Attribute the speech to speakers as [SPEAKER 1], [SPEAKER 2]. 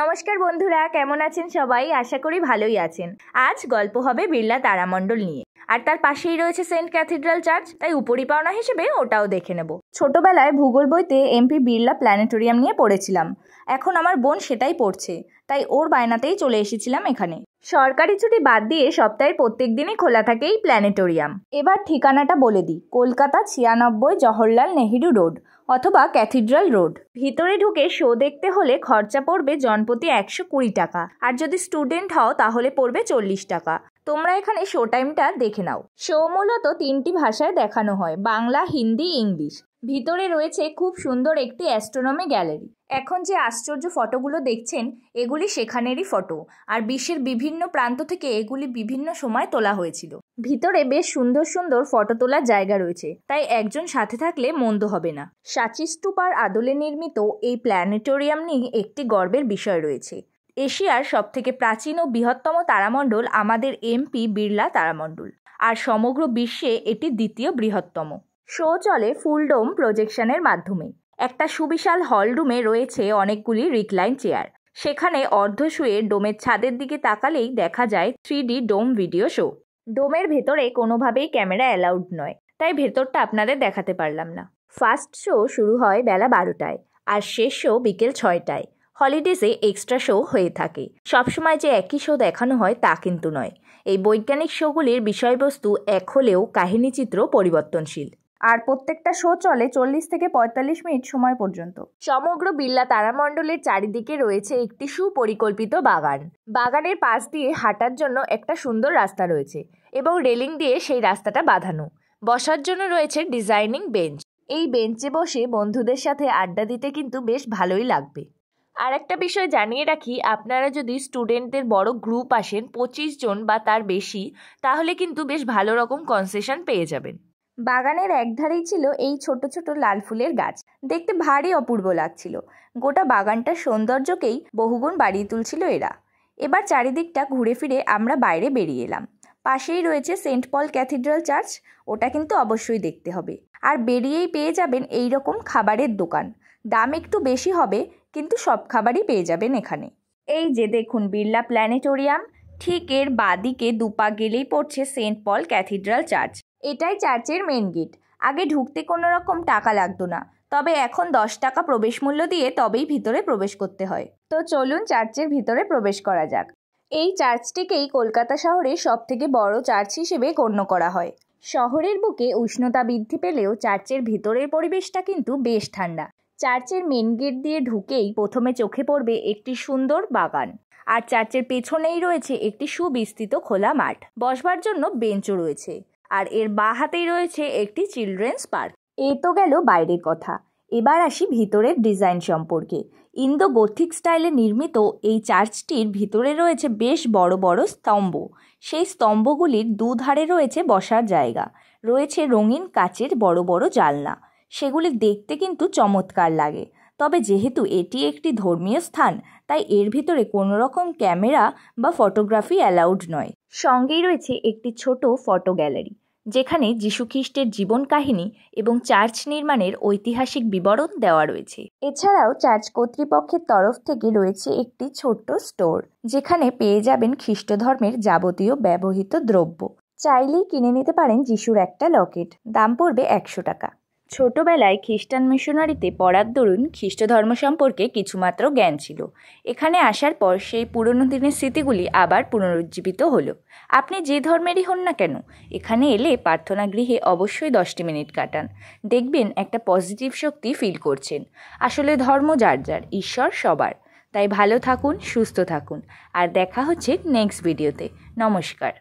[SPEAKER 1] নমস্কার বন্ধুরা কেমন আছেন সবাই আশা করি ভালোই আছেন আজ গল্প হবে বিড়লা তারামণ্ডল নিয়ে আর তার পাশেই রয়েছে সেন্ট ক্যাথিড্রাল চার্চ তাই উপরি পাওনা হিসেবে ওটাও দেখে নেব ছোটবেলায় ভূগোল বইতে এমপি বিড়লা প্ল্যানেটোরিয়াম নিয়ে পড়েছিলাম এখন আমার বোন সেটাই পড়ছে তাই ওর বায়নাতেই চলে এসেছিলাম এখানে সরকারি ছুটি বাদ দিয়ে সপ্তাহে প্রত্যেক দিনই খোলা থাকে এই প্ল্যানেটোরিয়াম এবার ঠিকানাটা বলে দিই কলকাতা ছিয়ানব্বই জওহরলাল নেহেরু রোড অথবা ক্যাথিড্রাল রোড ভিতরে ঢুকে শো দেখতে হলে খরচা পড়বে জনপ্রতি একশো কুড়ি টাকা আর যদি স্টুডেন্ট হও তাহলে পড়বে চল্লিশ টাকা তোমরা এখানে শো টাইমটা দেখে নাও শো মূলত তিনটি ভাষায় দেখানো হয় বাংলা হিন্দি ইংলিশ ভিতরে রয়েছে খুব সুন্দর একটি অ্যাস্ট্রোনমি গ্যালারি এখন যে আশ্চর্য ফটোগুলো দেখছেন এগুলি সেখানেরই ফটো আর বিশ্বের বিভিন্ন প্রান্ত থেকে এগুলি বিভিন্ন সময় তোলা হয়েছিল ভিতরে বেশ সুন্দর সুন্দর ফটো তোলার জায়গা রয়েছে তাই একজন সাথে থাকলে মন্দ হবে না সাচি আদলে নির্মিত এই প্ল্যানেটোরিয়াম নিয়ে একটি গর্বের বিষয় রয়েছে এশিয়ার সবথেকে প্রাচীন ও বৃহত্তম তারামণ্ডল আমাদের এমপি বিড়লা তারামণ্ডল আর সমগ্র বিশ্বে এটি দ্বিতীয় বৃহত্তম শো চলে ফুলডোম প্রজেকশনের মাধ্যমে একটা সুবিশাল হল রুমে রয়েছে অনেকগুলি রিক্লাইন চেয়ার সেখানে অর্ধ শুয়ে ডোমের ছাদের দিকে তাকালেই দেখা যায় three D dome video show ডোমের ভেতরে কোনোভাবেই ক্যামেরা অ্যালাউড নয় তাই ভেতরটা আপনাদের দেখাতে পারলাম না ফার্স্ট শো শুরু হয় বেলা বারোটায় আর শেষ শো বিকেল ছয়টায় হলিডেজে এক্সট্রা শো হয়ে থাকে সবসময় যে একই শো দেখানো হয় তা কিন্তু নয় এই বৈজ্ঞানিক শোগুলির বিষয়বস্তু এক হলেও কাহিনীচিত্র পরিবর্তনশীল আর প্রত্যেকটা শো চলে চল্লিশ থেকে পঁয়তাল্লিশ মিনিট সময় পর্যন্ত সমগ্র বিল্লা তারামণ্ডলের চারিদিকে রয়েছে একটি সুপরিকল্পিত বাগান বাগানের পাশ দিয়ে হাঁটার জন্য একটা সুন্দর রাস্তা রয়েছে এবং রেলিং দিয়ে সেই রাস্তাটা বাঁধানো বসার জন্য রয়েছে ডিজাইনিং বেঞ্চ এই বেঞ্চে বসে বন্ধুদের সাথে আড্ডা দিতে কিন্তু বেশ ভালোই লাগবে আর একটা বিষয় জানিয়ে রাখি আপনারা যদি স্টুডেন্টদের বড় গ্রুপ আসেন পঁচিশ জন বা তার বেশি তাহলে কিন্তু বেশ ভালো রকম কনসেশন পেয়ে যাবেন বাগানের একধারেই ছিল এই ছোট ছোট লাল ফুলের গাছ দেখতে ভারী অপূর্ব লাগছিল গোটা বাগানটার সৌন্দর্যকেই বহুগুণ বাড়িয়ে তুলছিল এরা এবার চারিদিকটা ঘুরে ফিরে আমরা বাইরে বেরিয়ে এলাম পাশেই রয়েছে সেন্ট পল ক্যাথিড্রাল চার্চ ওটা কিন্তু অবশ্যই দেখতে হবে আর বেরিয়েই পেয়ে যাবেন এই রকম খাবারের দোকান দাম একটু বেশি হবে কিন্তু সব খাবারই পেয়ে যাবেন এখানে এই যে দেখুন বিড়লা প্ল্যানেটোরিয়াম ঠিক এর বাদিকে দুপা গেলেই পড়ছে সেন্ট পল ক্যাথিড্রাল চার্চ এটাই চার্চের মেন গেট আগে ঢুকতে কোনো রকম টাকা লাগতো না তবে এখন দশ টাকা প্রবেশ মূল্য দিয়ে তবেই ভিতরে প্রবেশ করতে হয় তো চলুন চার্চের ভিতরে প্রবেশ করা যাক এই চার্চটিকেই কলকাতা শহরের সবথেকে বড় চার্চ হিসেবে গণ্য করা হয় শহরের বুকে উষ্ণতা বৃদ্ধি পেলেও চার্চের ভিতরের পরিবেশটা কিন্তু বেশ ঠান্ডা চার্চের মেন গেট দিয়ে ঢুকেই প্রথমে চোখে পড়বে একটি সুন্দর বাগান আর চার্চের পেছনেই রয়েছে একটি সুবিস্তৃত খোলা মাঠ বসবার জন্য বেঞ্চও রয়েছে আর এর বাঁ হাতেই রয়েছে একটি চিলড্রেন্স পার্ক এ তো গেল বাইরের কথা এবার আসি ভিতরের ডিজাইন সম্পর্কে ইন্দো গথিক স্টাইলে নির্মিত এই চার্চটির ভিতরে রয়েছে বেশ বড় বড় স্তম্ভ সেই স্তম্ভগুলির দুধারে রয়েছে বসার জায়গা রয়েছে রঙিন কাচের বড় বড় জালনা সেগুলি দেখতে কিন্তু চমৎকার লাগে তবে যেহেতু এটি একটি ধর্মীয় স্থান তাই এর ভিতরে কোনো রকম ক্যামেরা বা ফটোগ্রাফি অ্যালাউড নয় সঙ্গেই রয়েছে একটি ছোট ফটো গ্যালারি যেখানে যীশুখ্রিস্টের জীবন কাহিনী এবং চার্চ নির্মাণের ঐতিহাসিক বিবরণ দেওয়া রয়েছে এছাড়াও চার্চ কর্তৃপক্ষের তরফ থেকে রয়েছে একটি ছোট্ট স্টোর যেখানে পেয়ে যাবেন খ্রিস্ট ধর্মের যাবতীয় ব্যবহৃত দ্রব্য চাইলেই কিনে নিতে পারেন যিশুর একটা লকেট দাম পড়বে একশো টাকা ছোটবেলায় খ্রিস্টান মিশনারিতে পড়ার দরুন খ্রিস্ট ধর্ম সম্পর্কে কিছুমাত্র জ্ঞান ছিল এখানে আসার পর সেই পুরনো দিনের স্মৃতিগুলি আবার পুনরুজ্জীবিত হলো আপনি যে ধর্মেরই হন না কেন এখানে এলে প্রার্থনা গৃহে অবশ্যই দশটি মিনিট কাটান দেখবেন একটা পজিটিভ শক্তি ফিল করছেন আসলে ধর্ম যার যার ঈশ্বর সবার তাই ভালো থাকুন সুস্থ থাকুন আর দেখা হচ্ছে নেক্সট ভিডিওতে নমস্কার